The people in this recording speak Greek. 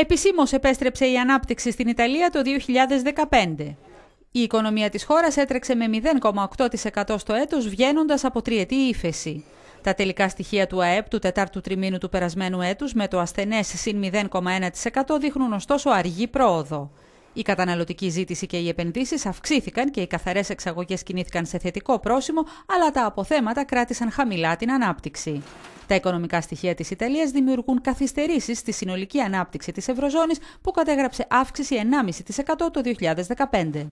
Επισήμως επέστρεψε η ανάπτυξη στην Ιταλία το 2015. Η οικονομία της χώρας έτρεξε με 0,8% στο έτος βγαίνοντας από τριετή ύφεση. Τα τελικά στοιχεία του ΑΕΠ του τετάρτου τριμήνου του περασμένου έτους με το ασθενές συν 0,1% δείχνουν ωστόσο αργή πρόοδο. Η καταναλωτική ζήτηση και οι επενδύσεις αυξήθηκαν και οι καθαρές εξαγωγές κινήθηκαν σε θετικό πρόσημο, αλλά τα αποθέματα κράτησαν χαμηλά την ανάπτυξη. Τα οικονομικά στοιχεία της Ιταλίας δημιουργούν καθυστερήσεις στη συνολική ανάπτυξη της Ευρωζώνης που κατέγραψε αύξηση 1,5% το 2015.